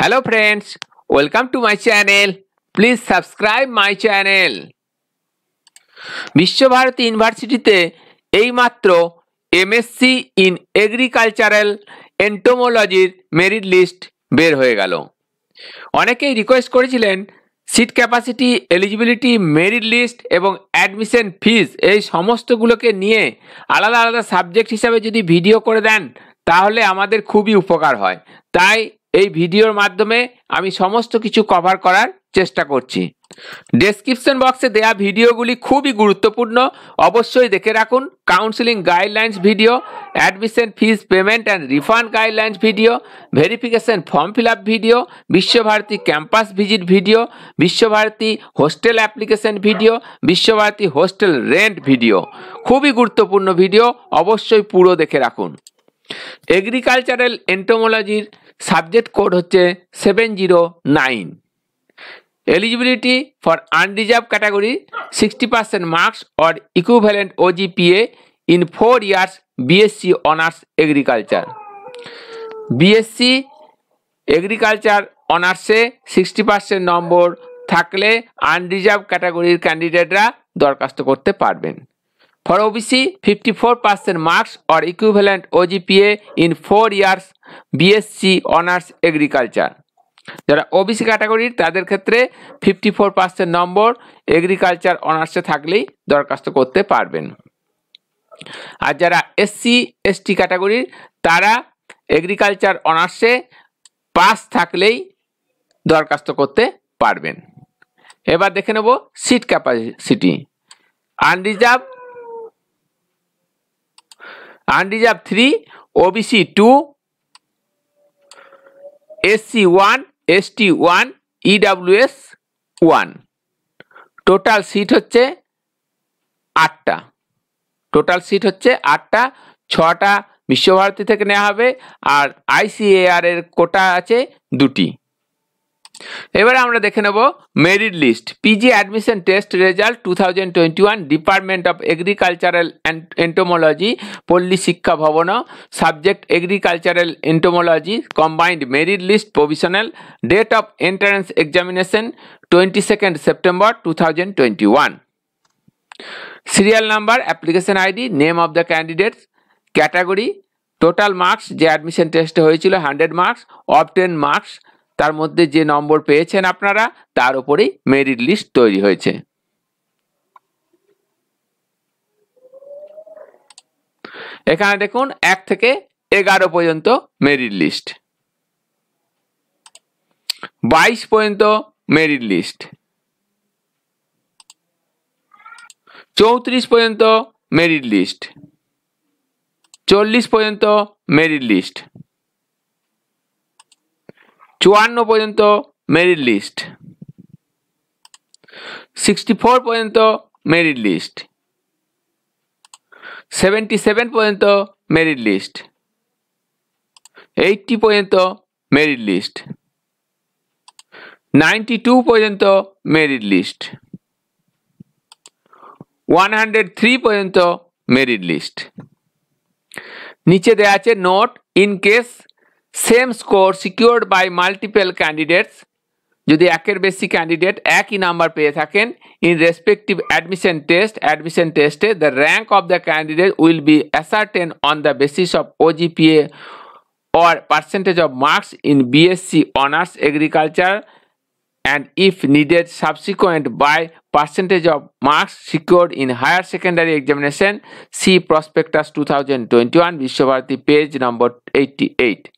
Hello friends welcome to my channel please subscribe my channel Visva Bharati ইউনিভার্সিটিতে এইমাত্র MSc in agricultural এন্টোমোলজির merit list বের হয়ে গেল অনেকেই রিকোয়েস্ট করেছিলেন seat capacity eligibility merit list এবং অ্যাডমিশন ফিস এই সমস্তগুলোকে নিয়ে আলাদা আলাদা সাবজেক্ট হিসাবে যদি ভিডিও করে দেন তাহলে আমাদের খুবই উপকার হয় তাই এই ভিডিওর মাধ্যমে আমি সমস্ত কিছু কভার করার চেষ্টা করছি ডেসক্রিপশন বক্সে দেয়া ভিডিওগুলি খুবই গুরুত্বপূর্ণ অবশ্যই দেখে রাখুন counselling guidelines video admission fees payment and refund guidelines video verification form fill video Visva Bharati campus visit video Visva Bharati hostel application video Visva Bharati hostel rent video খুবই গুরুত্বপূর্ণ ভিডিও অবশ্যই পুরো দেখে রাখুন এগ্রিকালচারাল এন্টোমোলজির সাবজেক্ট কোড হচ্ছে seven zero nine eligibility for unreserved category sixty percent marks or equivalent OGPA in four years BSc honours agriculture BSc agriculture অনার্সে sixty percent number থাকলে আনরিজার্ভ ক্যাটাগরির ক্যান্ডিডেটরা দরখাস্ত করতে পারবেন For OBC, 54% marks or equivalent OGPA in 4 years BSc Honours Agriculture. যারা OBC ক্যাটাগরির তাদের ক্ষেত্রে fifty four percent number agriculture অনার্সে থাকলেই দরখাস্ত করতে পারবেন আর যারা এসসি এসটি ক্যাটাগরির তারা এগ্রিকালচার অনার্সে পাস থাকলেই দরখাস্ত করতে পারবেন এবার দেখে নেব seat capacity unreserved unreserved three OBC two SC one ST one EWS one total seat হচ্ছে আটটা টোটাল সিট হচ্ছে আটটা ছটা বিশ্বভারতী থেকে নেওয়া হবে আর আইসিএআর এর কোটা আছে দুটি এবারে আমরা দেখে নেব merit list PG admission test result two thousand twenty one department of agricultural entomology Palli Siksha Bhavana subject agricultural entomology combined merit list provisional date of entrance examination twenty second September two thousand twenty one serial number application ID name of the candidate category total marks যে admission টেস্টে হয়েছিল hundred marks ten marks তার মধ্যে যে নম্বর পেয়েছেন আপনারা তার উপরেই মেরিট লিস্ট তৈরি হয়েছে এখানে দেখুন এক থেকে এগারো পর্যন্ত মেরিট লিস্ট বাইশ পর্যন্ত মেরিট লিস্ট চৌত্রিশ পর্যন্ত মেরিট লিস্ট চল্লিশ পর্যন্ত মেরিট লিস্ট চুয়ান্ন পর্যন্ত মেরিট লিস্ট সিক্সটি ফোর পর্যন্ত মেরিট লিস্ট সেভেন্টি সেভেন পর্যন্ত মেরিট লিস্ট এইটটি পর্যন্ত মেরিট লিস্ট নাইনটি টু পর্যন্ত merit list one hundred three পর্যন্ত মেরিট লিস্ট নিচে দেওয়া আছে note in case same score secured by multiple candidates যদি একের বেশি ক্যান্ডিডেট একই নাম্বার পেয়ে থাকেন in respective admission test admission টেস্টে the rank of the candidate will be ascertain on the basis of ওজিপিএ or percentage of marks in BSc honours agriculture and if needed subsequent by percentage of marks secured in higher secondary examination see prospectus 2021 Vishwabharati page number 88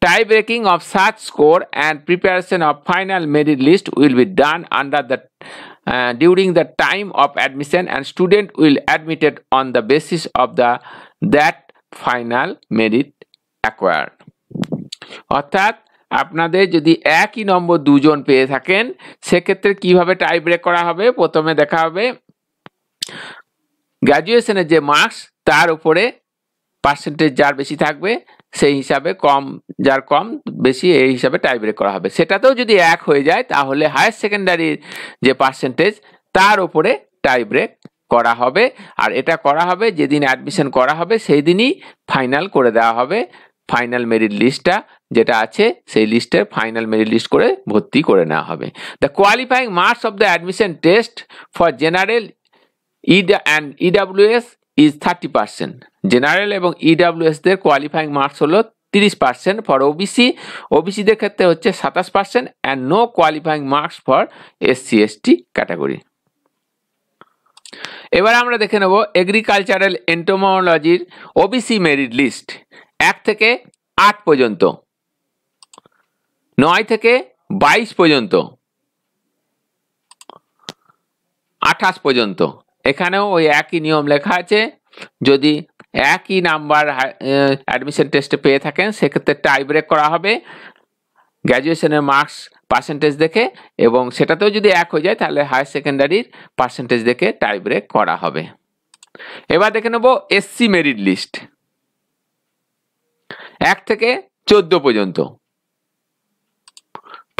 tie breaking of such score and preparation of final merit list will be done under the uh, during the time of admission and student will admitted on the basis of the that final merit acquired অর্থাৎ আপনাদের যদি একই নম্বর দুজন পেয়ে থাকেন সেক্ষেত্রে কিভাবে টাই break করা হবে প্রথমে দেখা হবে গ্র্যাজুয়েশনের যে মার্কস তার উপরে পার্সেন্টেজ যার বেশি থাকবে সেই হিসাবে কম যার কম বেশি এই হিসাবে টাই ব্রেক করা হবে সেটাতেও যদি এক হয়ে যায় তাহলে হায়ার সেকেন্ডারির যে পার্সেন্টেজ তার উপরে টাই ব্রেক করা হবে আর এটা করা হবে যেদিন অ্যাডমিশন করা হবে সেই দিনই ফাইনাল করে দেওয়া হবে ফাইনাল মেরিট লিস্টটা যেটা আছে সেই লিস্টের ফাইনাল মেরিট লিস্ট করে ভর্তি করে নেওয়া হবে the qualifying marks of the admission test for general E and EWS is thirty percent general এবং ইডাব্লিউএসদের কোয়ালিফাইং মার্কস হলো তিরিশ পার্সেন্ট ফর ওবিসি ওবিসিদের ক্ষেত্রে হচ্ছে সাতাশ percent and no qualifying marks for SC ST category এবার আমরা দেখে নেব এগ্রিকালচারাল এন্টোমোলজির ওবিসি মেরিট লিস্ট এক থেকে আট পর্যন্ত নয় থেকে বাইশ পর্যন্ত আঠাশ পর্যন্ত এখানেও ওই একই নিয়ম লেখা আছে যদি একই নাম্বার অ্যাডমিশন টেস্টে পেয়ে থাকেন সেক্ষেত্রে টাই ব্রেক করা হবে গ্র্যাজুয়েশনের মার্কস পার্সেন্টেজ দেখে এবং সেটাতেও যদি এক হয়ে যায় তাহলে হায়ার সেকেন্ডারির পার্সেন্টেজ দেখে টাই ব্রেক করা হবে এবার দেখে নেব এসসি মেরিট লিস্ট এক থেকে চোদ্দ পর্যন্ত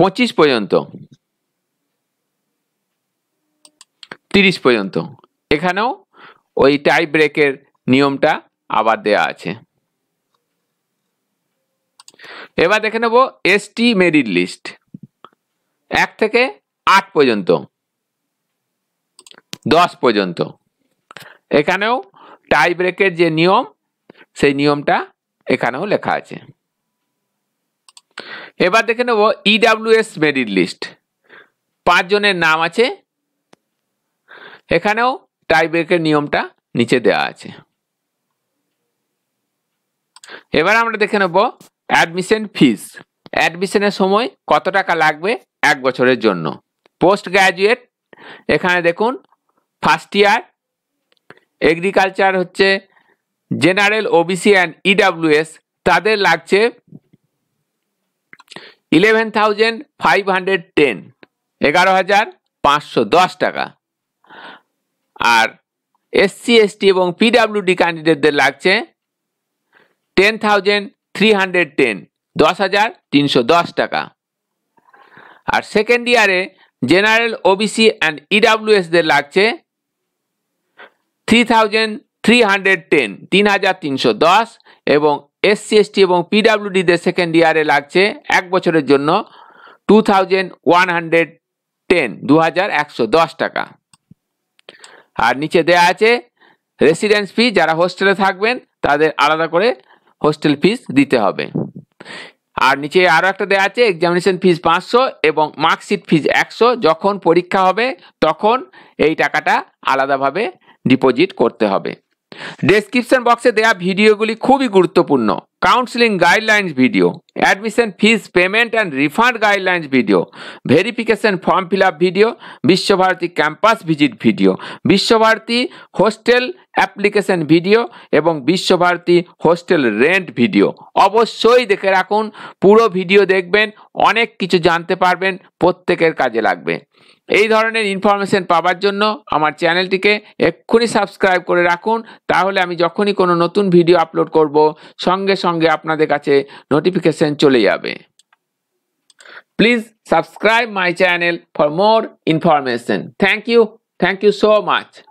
পঁচিশ পর্যন্ত তিরিশ পর্যন্ত এখানেও ওই টাই ব্রেকের নিয়মটা আবার দেয়া আছে এবার দেখে নেব এসটি মেরিট লিস্ট এক থেকে আট পর্যন্ত দশ পর্যন্ত এখানেও টাই ব্রেকের যে নিয়ম সেই নিয়মটা এখানেও লেখা আছে এবার দেখে নেব ইডাব্লিউএস মেরিট লিস্ট পাঁচজনের নাম আছে এখানেও টাইব্রেকের নিয়মটা নিচে দেওয়া আছে এবার আমরা দেখে নেব অ্যাডমিশন ফিস অ্যাডমিশনের সময় কত টাকা লাগবে এক বছরের জন্য পোস্ট গ্র্যাজুয়েট এখানে দেখুন ফার্স্ট ইয়ার এগ্রিকালচার হচ্ছে general OBC and EWS e তাদের লাগছে eleven thousand five hundred ten এগারো হাজার পাঁচশো দশ টাকা আর এসসি এসটি এবং পিডাব্লিউডি ক্যান্ডিডেটদের লাগছে ten thousand three hundred ten দশ হাজার তিনশো দশ টাকা আর সেকেন্ড ইয়ারে জেনারেল ওবিসি অ্যান্ড ইডাব্লিউএসদের লাগছে three thousand three hundred ten তিন হাজার তিনশো দশ এবং এসসি এসটি এবং পিডাব্লিউডিদের সেকেন্ড ইয়ারে লাগছে এক বছরের জন্য two thousand one hundred ten দু হাজার একশো দশ টাকা আর নিচে দেওয়া আছে রেসিডেন্স ফি যারা হোস্টেলে থাকবেন তাদের আলাদা করে হোস্টেল ফিস দিতে হবে আর নিচে আরও একটা দেওয়া আছে এক্সামিনেশন ফিজ পাঁচশো এবং মার্কশিট ফিজ একশো যখন পরীক্ষা হবে তখন এই টাকাটা আলাদাভাবে ডিপোজিট করতে হবে ডেসক্রিপশন বক্সে দেয়া ভিডিওগুলি খুবই গুরুত্বপূর্ণ counselling guidelines video admission fees payment and refund guidelines video verification form fill up video Visva Bharati campus visit video Visva Bharati hostel application video এবং বিশ্বভারতী হোস্টেল রেন্ট ভিডিও অবশ্যই দেখে রাখুন পুরো ভিডিও দেখবেন অনেক কিছু জানতে পারবেন প্রত্যেকের কাজে লাগবে এই ধরনের ইনফরমেশন পাবার জন্য আমার চ্যানেলটিকে এক্ষুনি সাবস্ক্রাইব করে রাখুন তাহলে আমি যখনই কোনো নতুন ভিডিও আপলোড করব সঙ্গে সঙ্গে আপনাদের কাছে নোটিফিকেশন চলে যাবে please subscribe my channel for more information thank you thank you so much